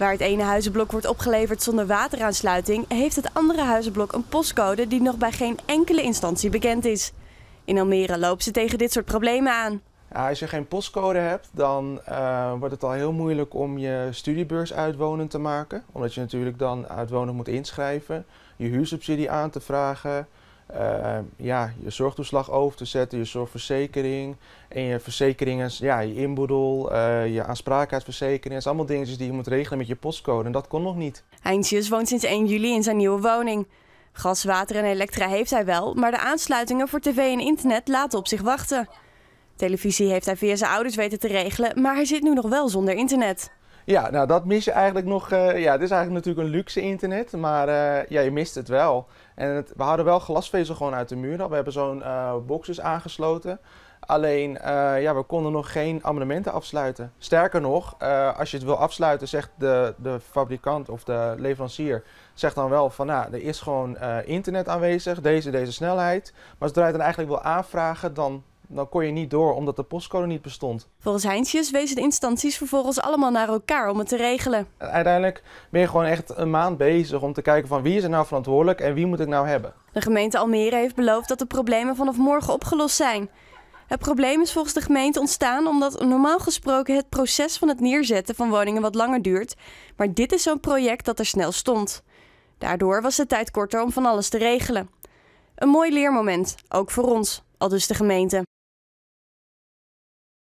Waar het ene huizenblok wordt opgeleverd zonder wateraansluiting, heeft het andere huizenblok een postcode die nog bij geen enkele instantie bekend is. In Almere lopen ze tegen dit soort problemen aan. als je geen postcode hebt, dan eh, wordt het al heel moeilijk om je studiebeurs uitwonend te maken. Omdat je natuurlijk dan uitwonend moet inschrijven, je huursubsidie aan te vragen, Ehm, ja, je zorgtoeslag over te zetten, je zorgverzekering en je verzekeringen, ja, je inboedel, uh, je aansprakelijkheidsverzekering. Dat zijn allemaal dingetjes die je moet regelen met je postcode en dat kon nog niet. Eindjes woont sinds 1 juli in zijn nieuwe woning. Gas, water en elektra heeft hij wel, maar de aansluitingen voor tv en internet laten op zich wachten. Televisie heeft hij via zijn ouders weten te regelen, maar hij zit nu nog wel zonder internet. Ja, nou dat mis je eigenlijk nog. Eh, ja, het is eigenlijk natuurlijk een luxe internet, maar eh, ja, je mist het wel. En we hadden wel glasvezel gewoon uit de muur. We hebben zo'n uh, boxes aangesloten. Alleen, ja, we konden nog geen abonnementen afsluiten. Sterker nog, als je het wil afsluiten, zegt de, de fabrikant of de leverancier, zegt dan wel van, nou, er is gewoon internet aanwezig, deze, deze snelheid. Maar zodra je het dan eigenlijk wil aanvragen, dan dan kon je niet door omdat de postcode niet bestond. Volgens Heintjes wezen de instanties vervolgens allemaal naar elkaar om het te regelen. uiteindelijk ben je gewoon echt een maand bezig om te kijken van wie is er nou verantwoordelijk en wie moet ik nou hebben. De gemeente Almere heeft beloofd dat de problemen vanaf morgen opgelost zijn. Het probleem is volgens de gemeente ontstaan omdat normaal gesproken het proces van het neerzetten van woningen wat langer duurt. Maar dit is zo'n project dat er snel stond. Daardoor was de tijd korter om van alles te regelen. Een mooi leermoment, ook voor ons, dus de gemeente.